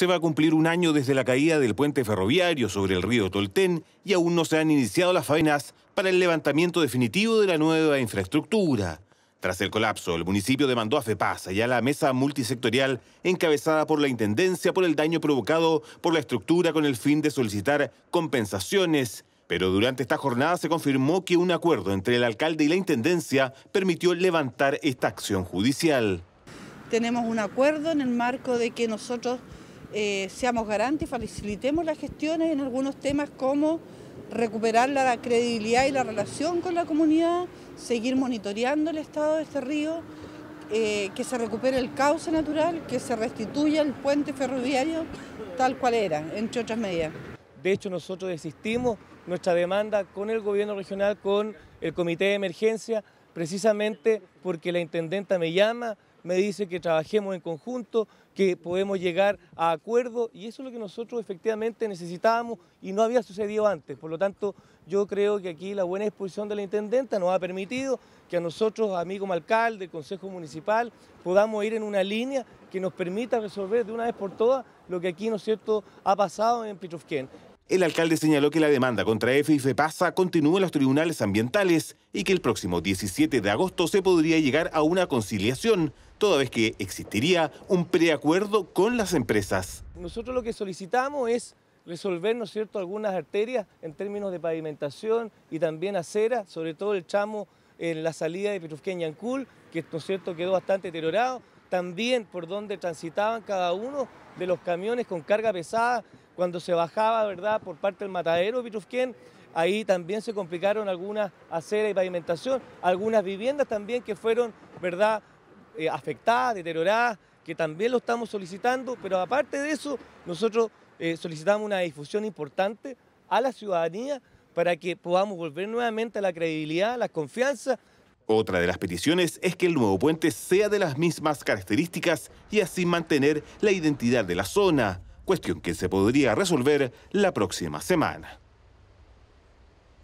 Se va a cumplir un año desde la caída del puente ferroviario sobre el río Tolten y aún no se han iniciado las faenas para el levantamiento definitivo de la nueva infraestructura. Tras el colapso, el municipio demandó a FEPAS y a la mesa multisectorial encabezada por la Intendencia por el daño provocado por la estructura con el fin de solicitar compensaciones. Pero durante esta jornada se confirmó que un acuerdo entre el alcalde y la Intendencia permitió levantar esta acción judicial. Tenemos un acuerdo en el marco de que nosotros eh, seamos garantes, y facilitemos las gestiones en algunos temas como recuperar la credibilidad y la relación con la comunidad, seguir monitoreando el estado de este río, eh, que se recupere el cauce natural, que se restituya el puente ferroviario tal cual era, entre otras medidas. De hecho, nosotros desistimos nuestra demanda con el gobierno regional, con el comité de emergencia, precisamente porque la intendenta me llama me dice que trabajemos en conjunto, que podemos llegar a acuerdos y eso es lo que nosotros efectivamente necesitábamos y no había sucedido antes. Por lo tanto, yo creo que aquí la buena exposición de la intendenta nos ha permitido que a nosotros, a mí como alcalde, Consejo Municipal, podamos ir en una línea que nos permita resolver de una vez por todas lo que aquí, ¿no es cierto?, ha pasado en Petrovquén. El alcalde señaló que la demanda contra EFE pasa continúa en los tribunales ambientales y que el próximo 17 de agosto se podría llegar a una conciliación, toda vez que existiría un preacuerdo con las empresas. Nosotros lo que solicitamos es resolver ¿no cierto? algunas arterias en términos de pavimentación y también acera, sobre todo el chamo en la salida de y Yancul, que cierto? quedó bastante deteriorado también por donde transitaban cada uno de los camiones con carga pesada cuando se bajaba, ¿verdad?, por parte del matadero Vitrufquén. Ahí también se complicaron algunas aceras y pavimentación, algunas viviendas también que fueron, ¿verdad?, eh, afectadas, deterioradas, que también lo estamos solicitando, pero aparte de eso, nosotros eh, solicitamos una difusión importante a la ciudadanía para que podamos volver nuevamente a la credibilidad, a la confianza otra de las peticiones es que el nuevo puente sea de las mismas características y así mantener la identidad de la zona, cuestión que se podría resolver la próxima semana.